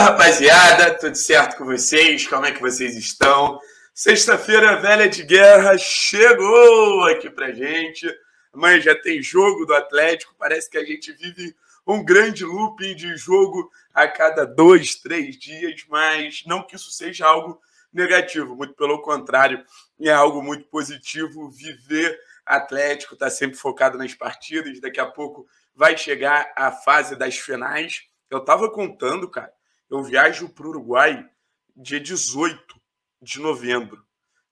rapaziada, tudo certo com vocês? Como é que vocês estão? Sexta-feira, velha de guerra chegou aqui pra gente. Amanhã já tem jogo do Atlético. Parece que a gente vive um grande looping de jogo a cada dois, três dias, mas não que isso seja algo negativo, muito pelo contrário, é algo muito positivo viver Atlético, tá sempre focado nas partidas, daqui a pouco vai chegar a fase das finais. Eu tava contando, cara, eu viajo para o Uruguai dia 18 de novembro.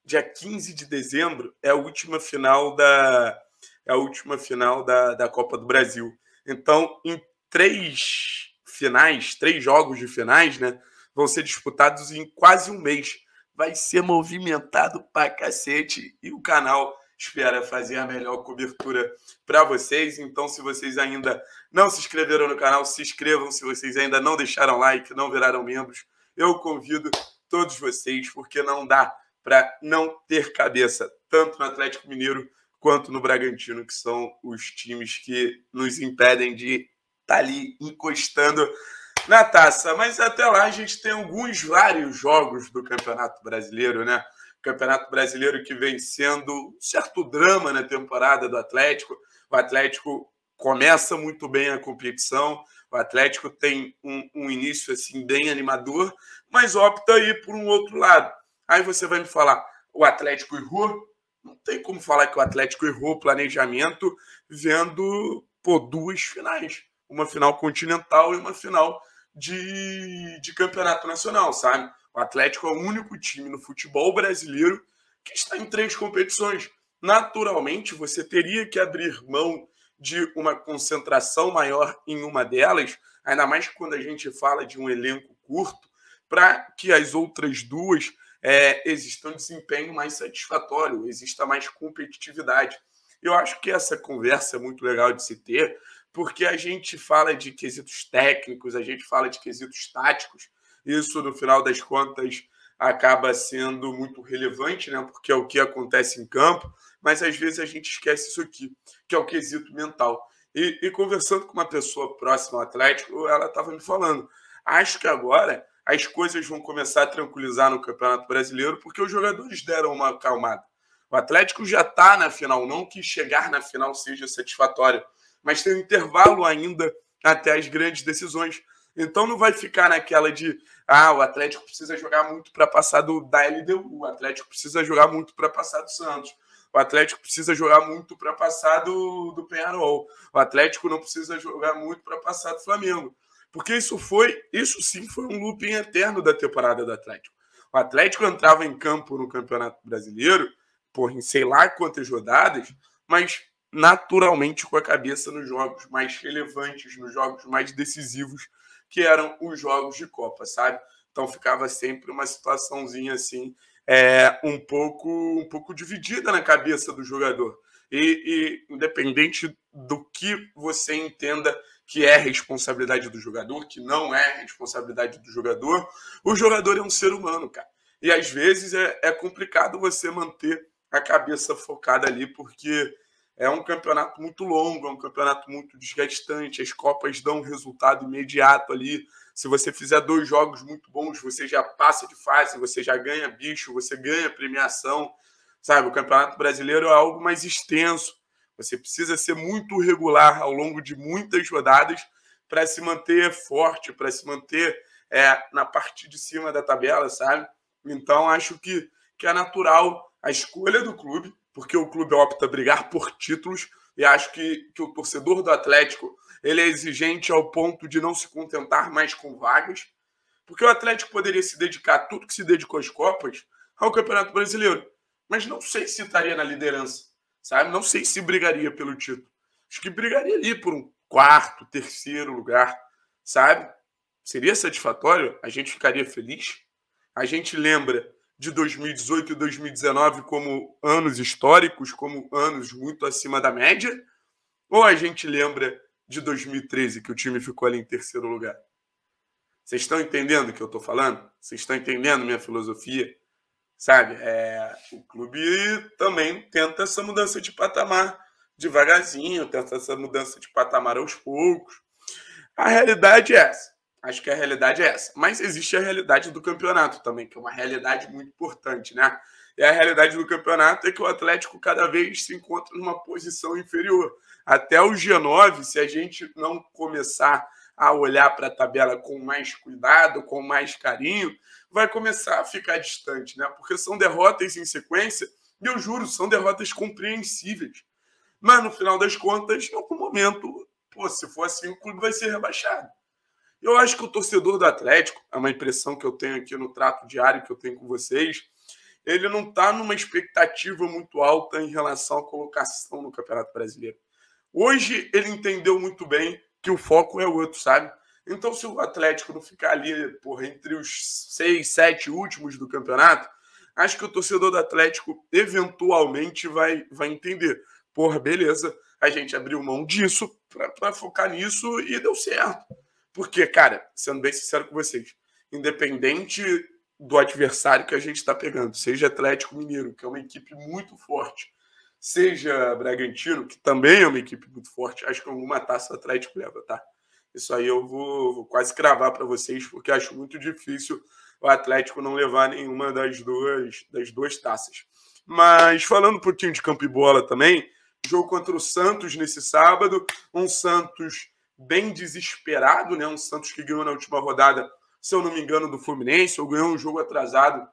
Dia 15 de dezembro é a última final da é a última final da, da Copa do Brasil. Então, em três finais, três jogos de finais, né, vão ser disputados em quase um mês. Vai ser movimentado pra cacete e o canal espera é fazer a melhor cobertura para vocês. Então, se vocês ainda não se inscreveram no canal, se inscrevam. Se vocês ainda não deixaram like, não viraram membros, eu convido todos vocês, porque não dá para não ter cabeça, tanto no Atlético Mineiro quanto no Bragantino, que são os times que nos impedem de estar tá ali encostando na taça. Mas até lá a gente tem alguns vários jogos do Campeonato Brasileiro, né? Campeonato Brasileiro que vem sendo um certo drama na temporada do Atlético. O Atlético começa muito bem a competição, o Atlético tem um, um início assim bem animador, mas opta aí por um outro lado. Aí você vai me falar, o Atlético errou? Não tem como falar que o Atlético errou o planejamento vendo por duas finais, uma final continental e uma final de, de campeonato nacional, sabe? O Atlético é o único time no futebol brasileiro que está em três competições. Naturalmente, você teria que abrir mão de uma concentração maior em uma delas, ainda mais quando a gente fala de um elenco curto, para que as outras duas é, exista um desempenho mais satisfatório, exista mais competitividade. Eu acho que essa conversa é muito legal de se ter, porque a gente fala de quesitos técnicos, a gente fala de quesitos táticos, isso, no final das contas, acaba sendo muito relevante, né? Porque é o que acontece em campo, mas às vezes a gente esquece isso aqui, que é o quesito mental. E, e conversando com uma pessoa próxima ao Atlético, ela estava me falando: acho que agora as coisas vão começar a tranquilizar no Campeonato Brasileiro, porque os jogadores deram uma acalmada. O Atlético já está na final, não que chegar na final seja satisfatório, mas tem um intervalo ainda até as grandes decisões. Então não vai ficar naquela de ah, o Atlético precisa jogar muito para passar do da LDU, o Atlético precisa jogar muito para passar do Santos. O Atlético precisa jogar muito para passar do, do Penarol. O Atlético não precisa jogar muito para passar do Flamengo. Porque isso foi, isso sim foi um looping eterno da temporada do Atlético. O Atlético entrava em campo no Campeonato Brasileiro, por em sei lá quantas rodadas, mas naturalmente com a cabeça nos jogos mais relevantes, nos jogos mais decisivos que eram os jogos de Copa, sabe? Então ficava sempre uma situaçãozinha assim, é, um pouco um pouco dividida na cabeça do jogador. E, e independente do que você entenda que é responsabilidade do jogador, que não é responsabilidade do jogador, o jogador é um ser humano, cara. E às vezes é, é complicado você manter a cabeça focada ali, porque é um campeonato muito longo, é um campeonato muito desgastante. As Copas dão um resultado imediato ali. Se você fizer dois jogos muito bons, você já passa de fase, você já ganha bicho, você ganha premiação. Sabe, o Campeonato Brasileiro é algo mais extenso. Você precisa ser muito regular ao longo de muitas rodadas para se manter forte, para se manter é, na parte de cima da tabela, sabe? Então acho que, que é natural a escolha do clube porque o clube opta a brigar por títulos e acho que, que o torcedor do Atlético ele é exigente ao ponto de não se contentar mais com vagas, porque o Atlético poderia se dedicar tudo que se dedicou às Copas ao Campeonato Brasileiro, mas não sei se estaria na liderança, sabe? Não sei se brigaria pelo título. Acho que brigaria ali por um quarto, terceiro lugar, sabe? Seria satisfatório? A gente ficaria feliz? A gente lembra de 2018 e 2019 como anos históricos, como anos muito acima da média? Ou a gente lembra de 2013 que o time ficou ali em terceiro lugar? Vocês estão entendendo o que eu estou falando? Vocês estão entendendo minha filosofia? Sabe? É, o clube também tenta essa mudança de patamar devagarzinho, tenta essa mudança de patamar aos poucos. A realidade é essa. Acho que a realidade é essa. Mas existe a realidade do campeonato também, que é uma realidade muito importante, né? E a realidade do campeonato é que o Atlético cada vez se encontra numa posição inferior. Até o G9, se a gente não começar a olhar para a tabela com mais cuidado, com mais carinho, vai começar a ficar distante, né? Porque são derrotas em sequência, e eu juro, são derrotas compreensíveis. Mas no final das contas, em algum momento, pô, se for assim, o clube vai ser rebaixado. Eu acho que o torcedor do Atlético, é uma impressão que eu tenho aqui no trato diário que eu tenho com vocês, ele não está numa expectativa muito alta em relação à colocação no Campeonato Brasileiro. Hoje ele entendeu muito bem que o foco é o outro, sabe? Então, se o Atlético não ficar ali, porra, entre os seis, sete últimos do campeonato, acho que o torcedor do Atlético eventualmente vai, vai entender. Porra, beleza, a gente abriu mão disso para focar nisso e deu certo. Porque, cara, sendo bem sincero com vocês, independente do adversário que a gente está pegando, seja Atlético Mineiro, que é uma equipe muito forte, seja Bragantino, que também é uma equipe muito forte, acho que alguma taça o Atlético leva, tá? Isso aí eu vou, vou quase cravar para vocês, porque acho muito difícil o Atlético não levar nenhuma das duas, das duas taças. Mas falando um pouquinho de campo e bola também, jogo contra o Santos nesse sábado, um Santos bem desesperado, né? Um Santos que ganhou na última rodada, se eu não me engano, do Fluminense, ou ganhou um jogo atrasado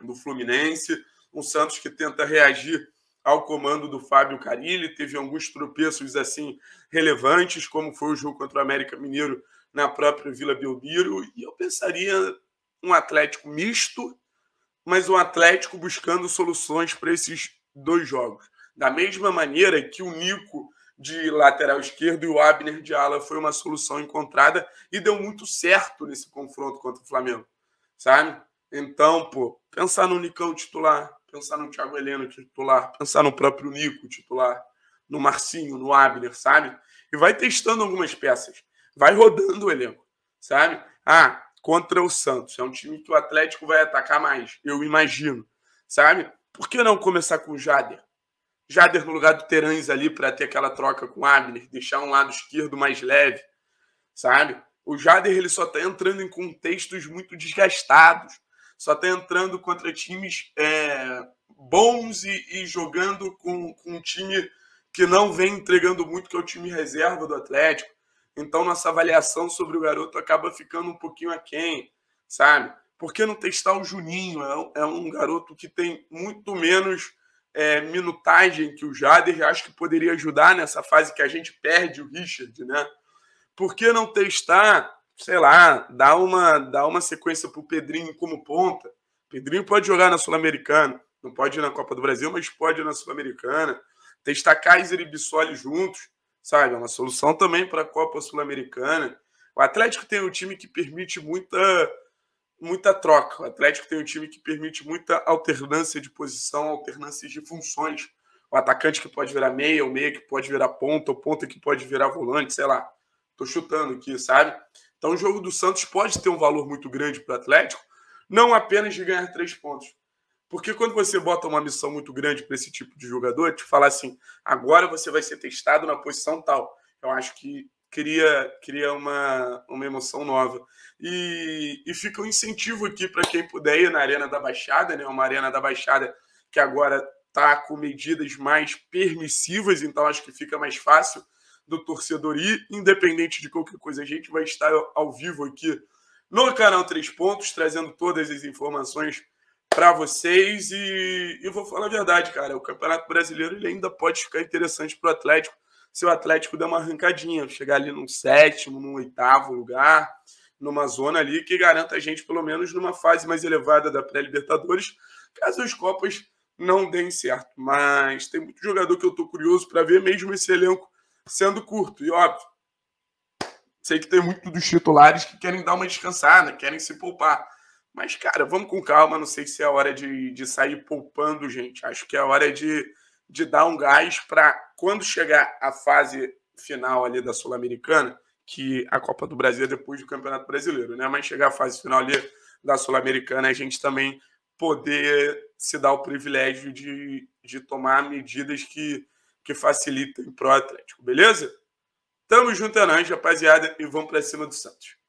do Fluminense. Um Santos que tenta reagir ao comando do Fábio Carilli, teve alguns tropeços assim relevantes, como foi o jogo contra o América Mineiro na própria Vila Belmiro, e eu pensaria um Atlético misto, mas um Atlético buscando soluções para esses dois jogos. Da mesma maneira que o Nico de lateral esquerdo e o Abner de ala foi uma solução encontrada e deu muito certo nesse confronto contra o Flamengo, sabe? Então, pô, pensar no Nicão titular, pensar no Thiago Heleno titular, pensar no próprio Nico titular, no Marcinho, no Abner, sabe? E vai testando algumas peças, vai rodando o elenco, sabe? Ah, contra o Santos, é um time que o Atlético vai atacar mais, eu imagino, sabe? Por que não começar com o Jader? Jader no lugar do Terãs ali para ter aquela troca com o Abner, deixar um lado esquerdo mais leve, sabe? O Jader ele só está entrando em contextos muito desgastados, só está entrando contra times é, bons e, e jogando com, com, um time que não vem entregando muito, que é o time reserva do Atlético. Então nossa avaliação sobre o garoto acaba ficando um pouquinho aquém, sabe? Por que não testar o Juninho? é um é garoto que tem muito menos é, minutagem que o Jader acho que poderia ajudar nessa fase que a gente perde o Richard, né? Por que não testar, sei lá, dar uma, dar uma sequência para o Pedrinho como ponta? Pedrinho pode jogar na Sul-Americana, não pode ir na Copa do Brasil, mas pode ir na Sul-Americana. Testar Kaiser e Bissoli juntos, sabe? É uma solução também para a Copa Sul-Americana. O Atlético tem um time que permite muita muita troca. O Atlético tem um time que permite muita alternância de posição, alternância de funções. O atacante que pode virar meia, o meia que pode virar ponta, o ponta que pode virar volante, sei lá. Tô chutando aqui, sabe? Então o jogo do Santos pode ter um valor muito grande para o Atlético, não apenas de ganhar três pontos. Porque quando você bota uma missão muito grande para esse tipo de jogador, te falar assim, agora você vai ser testado na posição tal. Eu acho que cria, cria uma, uma emoção nova. E, e fica um incentivo aqui para quem puder ir na Arena da Baixada, né? Uma Arena da Baixada que agora está com medidas mais permissivas, então acho que fica mais fácil do torcedor ir, independente de qualquer coisa. A gente vai estar ao vivo aqui no canal Três Pontos, trazendo todas as informações para vocês. E eu vou falar a verdade, cara, o Campeonato Brasileiro ele ainda pode ficar interessante para o Atlético se o Atlético der uma arrancadinha, chegar ali num sétimo, num oitavo lugar, numa zona ali que garanta a gente pelo menos numa fase mais elevada da pré-Libertadores, caso as Copas não deem certo. Mas tem muito jogador que eu estou curioso para ver, mesmo esse elenco sendo curto. E óbvio, sei que tem muito dos titulares que querem dar uma descansada, querem se poupar. Mas, cara, vamos com calma. Não sei se é a hora de, de sair poupando, gente. Acho que é a hora de de dar um gás para quando chegar a fase final ali da Sul-Americana, que a Copa do Brasil é depois do Campeonato Brasileiro, né? Mas chegar à fase final ali da Sul-Americana, a gente também poder se dar o privilégio de, de tomar medidas que, que facilitem o Atlético, beleza? Tamo junto, é rapaziada, e vamos para cima do Santos.